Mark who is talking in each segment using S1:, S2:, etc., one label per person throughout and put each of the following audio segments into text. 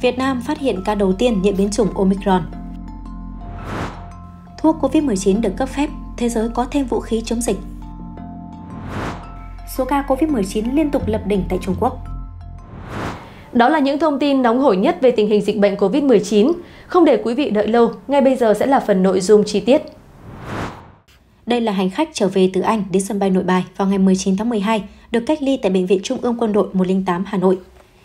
S1: Việt Nam phát hiện ca đầu tiên nhiễm biến chủng Omicron. Thuốc COVID-19 được cấp phép, thế giới có thêm vũ khí chống dịch. Số ca COVID-19 liên tục lập đỉnh tại Trung Quốc. Đó là những thông tin nóng hổi nhất về tình hình dịch bệnh COVID-19. Không để quý vị đợi lâu, ngay bây giờ sẽ là phần nội dung chi tiết. Đây là hành khách trở về từ Anh đến sân bay Nội Bài vào ngày 19 tháng 12, được cách ly tại Bệnh viện Trung ương Quân đội 108 Hà Nội.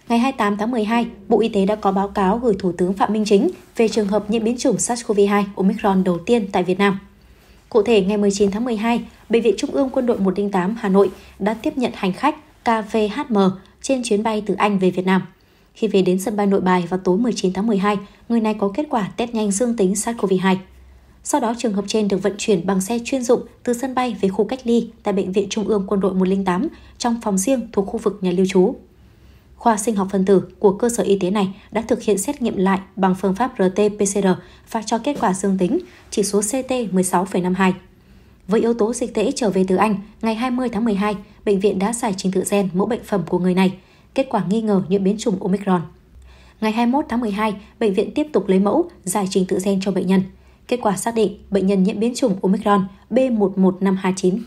S1: Ngày 28 tháng 12, Bộ Y tế đã có báo cáo gửi Thủ tướng Phạm Minh Chính về trường hợp nhiễm biến chủng SARS-CoV-2 Omicron đầu tiên tại Việt Nam. Cụ thể, ngày 19 tháng 12, Bệnh viện Trung ương Quân đội 108 Hà Nội đã tiếp nhận hành khách KVHM trên chuyến bay từ Anh về Việt Nam. Khi về đến sân bay Nội Bài vào tối 19 tháng 12, người này có kết quả test nhanh dương tính SARS-CoV-2. Sau đó, trường hợp trên được vận chuyển bằng xe chuyên dụng từ sân bay về khu cách ly tại Bệnh viện Trung ương Quân đội 108 trong phòng riêng thuộc khu vực nhà lưu trú khoa sinh học phân tử của cơ sở y tế này đã thực hiện xét nghiệm lại bằng phương pháp RT-PCR và cho kết quả dương tính, chỉ số CT 16,52. Với yếu tố dịch tễ trở về từ Anh, ngày 20 tháng 12, bệnh viện đã giải trình tự gen mẫu bệnh phẩm của người này, kết quả nghi ngờ nhiễm biến chủng Omicron. Ngày 21 tháng 12, bệnh viện tiếp tục lấy mẫu, giải trình tự gen cho bệnh nhân. Kết quả xác định bệnh nhân nhiễm biến chủng Omicron B11529.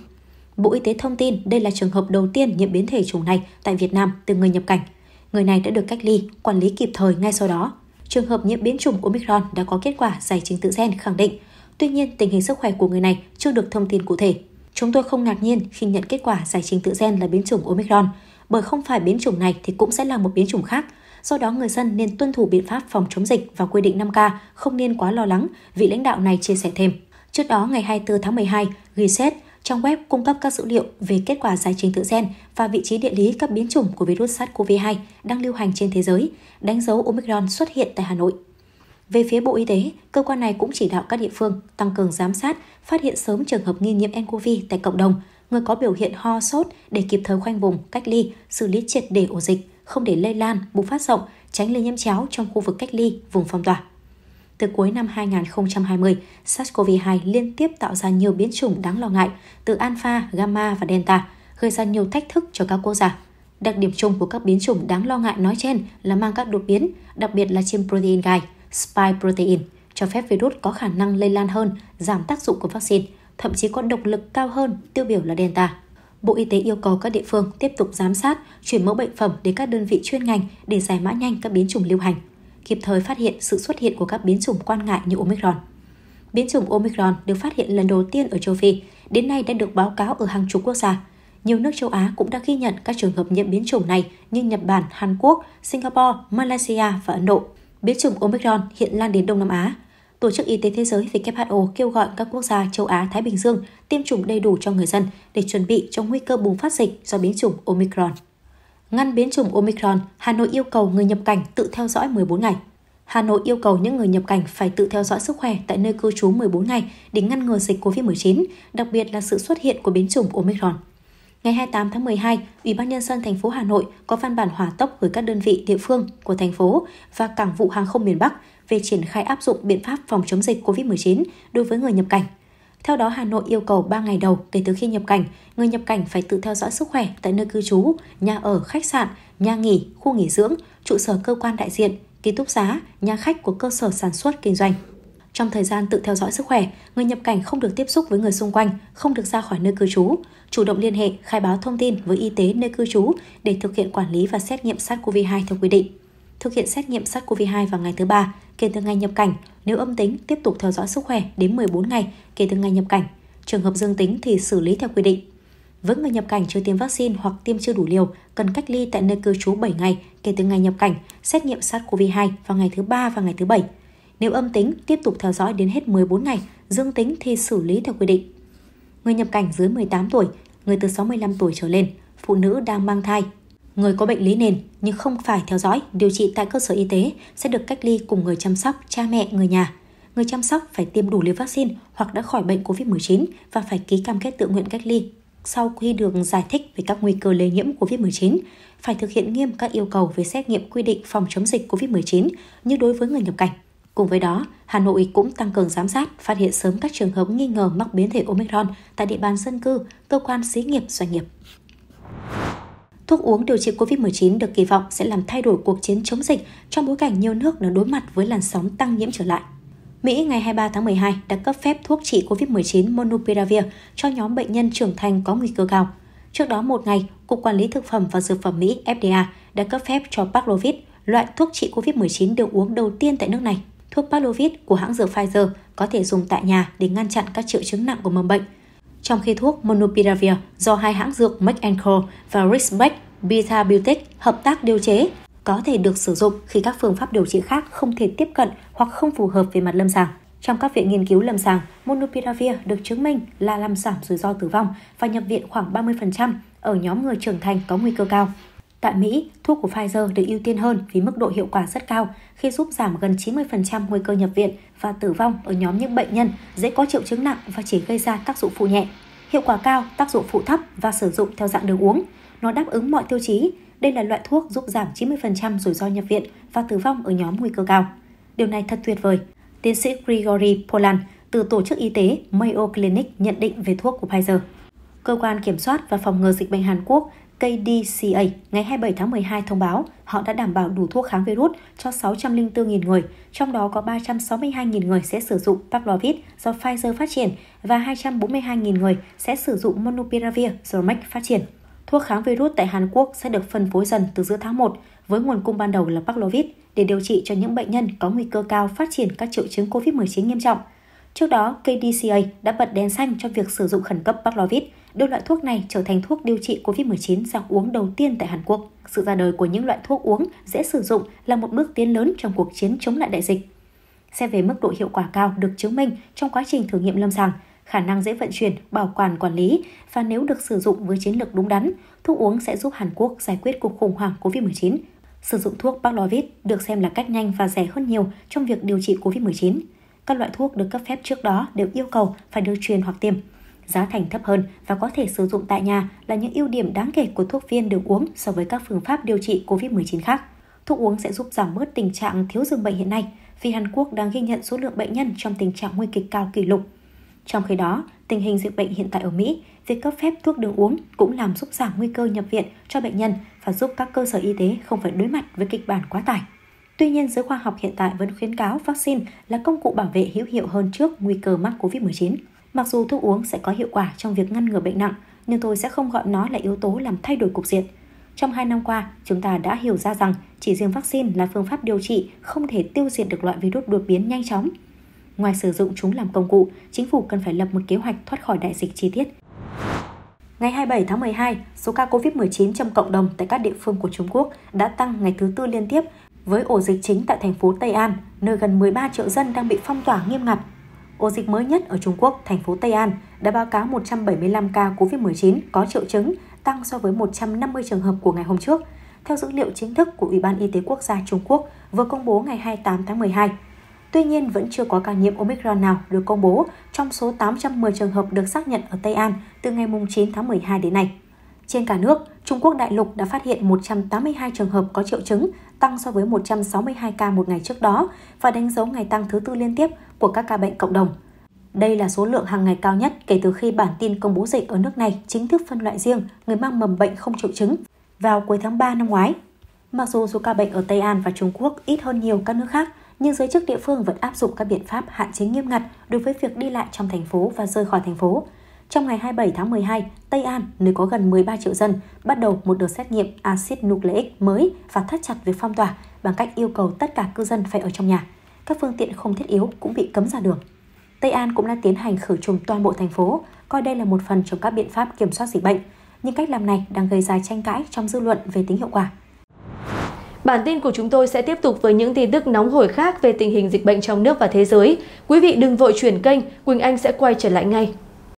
S1: Bộ Y tế thông tin đây là trường hợp đầu tiên nhiễm biến thể chủng này tại Việt Nam từ người nhập cảnh – người này đã được cách ly, quản lý kịp thời ngay sau đó. Trường hợp nhiễm biến chủng Omicron đã có kết quả giải trình tự gen khẳng định. Tuy nhiên, tình hình sức khỏe của người này chưa được thông tin cụ thể. Chúng tôi không ngạc nhiên khi nhận kết quả giải trình tự gen là biến chủng Omicron, bởi không phải biến chủng này thì cũng sẽ là một biến chủng khác. Do đó, người dân nên tuân thủ biện pháp phòng chống dịch và quy định 5K, không nên quá lo lắng, vị lãnh đạo này chia sẻ thêm. Trước đó, ngày 24 tháng 12, Ghi Xét, Trang web cung cấp các dữ liệu về kết quả giải trình tự gen và vị trí địa lý các biến chủng của virus SARS-CoV-2 đang lưu hành trên thế giới, đánh dấu Omicron xuất hiện tại Hà Nội. Về phía Bộ Y tế, cơ quan này cũng chỉ đạo các địa phương tăng cường giám sát, phát hiện sớm trường hợp nghi nhiễm nCoV tại cộng đồng, người có biểu hiện ho sốt để kịp thời khoanh vùng, cách ly, xử lý triệt để ổ dịch, không để lây lan, bùng phát rộng, tránh lây nhiễm chéo trong khu vực cách ly, vùng phong tỏa từ cuối năm 2020, SARS-CoV-2 liên tiếp tạo ra nhiều biến chủng đáng lo ngại, từ alpha, gamma và delta, gây ra nhiều thách thức cho các quốc gia. Đặc điểm chung của các biến chủng đáng lo ngại nói trên là mang các đột biến, đặc biệt là trên protein gai, spike protein, cho phép virus có khả năng lây lan hơn, giảm tác dụng của vaccine, thậm chí có độc lực cao hơn, tiêu biểu là delta. Bộ Y tế yêu cầu các địa phương tiếp tục giám sát, chuyển mẫu bệnh phẩm đến các đơn vị chuyên ngành để giải mã nhanh các biến chủng lưu hành, kịp thời phát hiện sự xuất hiện của các biến chủng quan ngại như Omicron. Biến chủng Omicron được phát hiện lần đầu tiên ở châu Phi, đến nay đã được báo cáo ở hàng chục quốc gia. Nhiều nước châu Á cũng đã ghi nhận các trường hợp nhiễm biến chủng này như Nhật Bản, Hàn Quốc, Singapore, Malaysia và Ấn Độ. Biến chủng Omicron hiện lan đến Đông Nam Á. Tổ chức Y tế Thế giới WHO kêu gọi các quốc gia châu Á Thái Bình Dương tiêm chủng đầy đủ cho người dân để chuẩn bị cho nguy cơ bùng phát dịch do biến chủng Omicron. Ngăn biến chủng Omicron, Hà Nội yêu cầu người nhập cảnh tự theo dõi 14 ngày. Hà Nội yêu cầu những người nhập cảnh phải tự theo dõi sức khỏe tại nơi cư trú 14 ngày để ngăn ngừa dịch COVID-19, đặc biệt là sự xuất hiện của biến chủng Omicron. Ngày 28 tháng 12, Ủy ban nhân dân thành phố Hà Nội có văn bản hỏa tốc gửi các đơn vị địa phương của thành phố và Cảng vụ hàng không miền Bắc về triển khai áp dụng biện pháp phòng chống dịch COVID-19 đối với người nhập cảnh. Theo đó, Hà Nội yêu cầu 3 ngày đầu kể từ khi nhập cảnh, người nhập cảnh phải tự theo dõi sức khỏe tại nơi cư trú, nhà ở, khách sạn, nhà nghỉ, khu nghỉ dưỡng, trụ sở cơ quan đại diện, ký túc xá, nhà khách của cơ sở sản xuất kinh doanh. Trong thời gian tự theo dõi sức khỏe, người nhập cảnh không được tiếp xúc với người xung quanh, không được ra khỏi nơi cư trú, chủ động liên hệ, khai báo thông tin với y tế nơi cư trú để thực hiện quản lý và xét nghiệm SARS-CoV-2 theo quy định thực hiện xét nghiệm SARS-CoV-2 vào ngày thứ ba kể từ ngày nhập cảnh. Nếu âm tính, tiếp tục theo dõi sức khỏe đến 14 ngày kể từ ngày nhập cảnh. Trường hợp dương tính thì xử lý theo quy định. Với người nhập cảnh chưa tiêm vaccine hoặc tiêm chưa đủ liều, cần cách ly tại nơi cư trú 7 ngày kể từ ngày nhập cảnh, xét nghiệm SARS-CoV-2 vào ngày thứ ba và ngày thứ bảy. Nếu âm tính, tiếp tục theo dõi đến hết 14 ngày, dương tính thì xử lý theo quy định. Người nhập cảnh dưới 18 tuổi, người từ 65 tuổi trở lên, phụ nữ đang mang thai, Người có bệnh lý nền nhưng không phải theo dõi, điều trị tại cơ sở y tế sẽ được cách ly cùng người chăm sóc, cha mẹ, người nhà. Người chăm sóc phải tiêm đủ liều vaccine hoặc đã khỏi bệnh COVID-19 và phải ký cam kết tự nguyện cách ly sau khi được giải thích về các nguy cơ lây nhiễm COVID-19, phải thực hiện nghiêm các yêu cầu về xét nghiệm quy định phòng chống dịch COVID-19 như đối với người nhập cảnh. Cùng với đó, Hà Nội cũng tăng cường giám sát, phát hiện sớm các trường hợp nghi ngờ mắc biến thể Omicron tại địa bàn dân cư, cơ quan xí nghiệp, doanh nghiệp thuốc uống điều trị COVID-19 được kỳ vọng sẽ làm thay đổi cuộc chiến chống dịch trong bối cảnh nhiều nước đang đối mặt với làn sóng tăng nhiễm trở lại. Mỹ ngày 23 tháng 12 đã cấp phép thuốc trị COVID-19 Monopiravir cho nhóm bệnh nhân trưởng thành có nguy cơ cao. Trước đó một ngày, Cục Quản lý Thực phẩm và Dược phẩm Mỹ FDA đã cấp phép cho Paxlovid, loại thuốc trị COVID-19 được uống đầu tiên tại nước này. Thuốc Paxlovid của hãng dược Pfizer có thể dùng tại nhà để ngăn chặn các triệu chứng nặng của mầm bệnh – trong khi thuốc Monopiravir do hai hãng dược Mac Co và Rispex Biotech hợp tác điều chế có thể được sử dụng khi các phương pháp điều trị khác không thể tiếp cận hoặc không phù hợp về mặt lâm sàng. Trong các viện nghiên cứu lâm sàng, Monopiravir được chứng minh là làm giảm rủi ro tử vong và nhập viện khoảng 30% ở nhóm người trưởng thành có nguy cơ cao. Tại Mỹ, thuốc của Pfizer được ưu tiên hơn vì mức độ hiệu quả rất cao khi giúp giảm gần 90% nguy cơ nhập viện và tử vong ở nhóm những bệnh nhân dễ có triệu chứng nặng và chỉ gây ra tác dụng phụ nhẹ. Hiệu quả cao, tác dụng phụ thấp và sử dụng theo dạng đường uống. Nó đáp ứng mọi tiêu chí. Đây là loại thuốc giúp giảm 90% rủi ro nhập viện và tử vong ở nhóm nguy cơ cao. Điều này thật tuyệt vời. Tiến sĩ Gregory Polan từ Tổ chức Y tế Mayo Clinic nhận định về thuốc của Pfizer. Cơ quan Kiểm soát và Phòng ngừa Dịch bệnh Hàn Quốc KDCA ngày 27 tháng 12 thông báo họ đã đảm bảo đủ thuốc kháng virus cho 604.000 người, trong đó có 362.000 người sẽ sử dụng Paxlovid do Pfizer phát triển và 242.000 người sẽ sử dụng Monopiravir do Merck phát triển. Thuốc kháng virus tại Hàn Quốc sẽ được phân phối dần từ giữa tháng 1 với nguồn cung ban đầu là Paxlovid để điều trị cho những bệnh nhân có nguy cơ cao phát triển các triệu chứng COVID-19 nghiêm trọng. Trước đó, KDCA đã bật đèn xanh cho việc sử dụng khẩn cấp Paxlovid đưa loại thuốc này trở thành thuốc điều trị COVID-19 dạng uống đầu tiên tại Hàn Quốc. Sự ra đời của những loại thuốc uống dễ sử dụng là một bước tiến lớn trong cuộc chiến chống lại đại dịch. Xét về mức độ hiệu quả cao được chứng minh trong quá trình thử nghiệm lâm sàng, khả năng dễ vận chuyển, bảo quản quản lý và nếu được sử dụng với chiến lược đúng đắn, thuốc uống sẽ giúp Hàn Quốc giải quyết cuộc khủng hoảng COVID-19. Sử dụng thuốc Paxlovid được xem là cách nhanh và rẻ hơn nhiều trong việc điều trị COVID-19. Các loại thuốc được cấp phép trước đó đều yêu cầu phải được truyền hoặc tiêm giá thành thấp hơn và có thể sử dụng tại nhà là những ưu điểm đáng kể của thuốc viên được uống so với các phương pháp điều trị COVID-19 khác. Thuốc uống sẽ giúp giảm bớt tình trạng thiếu dường bệnh hiện nay, vì Hàn Quốc đang ghi nhận số lượng bệnh nhân trong tình trạng nguy kịch cao kỷ lục. Trong khi đó, tình hình dịch bệnh hiện tại ở Mỹ, việc cấp phép thuốc đường uống cũng làm giúp giảm nguy cơ nhập viện cho bệnh nhân và giúp các cơ sở y tế không phải đối mặt với kịch bản quá tải. Tuy nhiên, giới khoa học hiện tại vẫn khuyến cáo vaccine là công cụ bảo vệ hữu hiệu hơn trước nguy cơ mắc COVID-19. Mặc dù thuốc uống sẽ có hiệu quả trong việc ngăn ngừa bệnh nặng, nhưng tôi sẽ không gọi nó là yếu tố làm thay đổi cục diện. Trong 2 năm qua, chúng ta đã hiểu ra rằng chỉ riêng vaccine là phương pháp điều trị không thể tiêu diệt được loại virus đột biến nhanh chóng. Ngoài sử dụng chúng làm công cụ, chính phủ cần phải lập một kế hoạch thoát khỏi đại dịch chi tiết. Ngày 27 tháng 12, số ca COVID-19 trong cộng đồng tại các địa phương của Trung Quốc đã tăng ngày thứ tư liên tiếp với ổ dịch chính tại thành phố Tây An, nơi gần 13 triệu dân đang bị phong tỏa nghiêm ngặt Ổ dịch mới nhất ở Trung Quốc, thành phố Tây An đã báo cáo 175 ca COVID-19 có triệu chứng, tăng so với 150 trường hợp của ngày hôm trước, theo dữ liệu chính thức của Ủy ban Y tế Quốc gia Trung Quốc vừa công bố ngày 28 tháng 12. Tuy nhiên, vẫn chưa có ca nhiễm Omicron nào được công bố trong số 810 trường hợp được xác nhận ở Tây An từ ngày 9 tháng 12 đến nay. Trên cả nước, Trung Quốc đại lục đã phát hiện 182 trường hợp có triệu chứng, tăng so với 162 ca một ngày trước đó và đánh dấu ngày tăng thứ tư liên tiếp của các ca bệnh cộng đồng. Đây là số lượng hàng ngày cao nhất kể từ khi bản tin công bố dịch ở nước này chính thức phân loại riêng người mang mầm bệnh không triệu chứng vào cuối tháng 3 năm ngoái. Mặc dù số ca bệnh ở Tây An và Trung Quốc ít hơn nhiều các nước khác, nhưng giới chức địa phương vẫn áp dụng các biện pháp hạn chế nghiêm ngặt đối với việc đi lại trong thành phố và rời khỏi thành phố. Trong ngày 27 tháng 12, Tây An, nơi có gần 13 triệu dân, bắt đầu một đợt xét nghiệm axit nucleic mới và thắt chặt việc phong tỏa bằng cách yêu cầu tất cả cư dân phải ở trong nhà. Các phương tiện không thiết yếu cũng bị cấm ra đường. Tây An cũng đã tiến hành khử trùng toàn bộ thành phố, coi đây là một phần trong các biện pháp kiểm soát dịch bệnh. Nhưng cách làm này đang gây ra tranh cãi trong dư luận về tính hiệu quả. Bản tin của chúng tôi sẽ tiếp tục với những tin tức nóng hổi khác về tình hình dịch bệnh trong nước và thế giới. Quý vị đừng vội chuyển kênh, Quỳnh Anh sẽ quay trở lại ngay.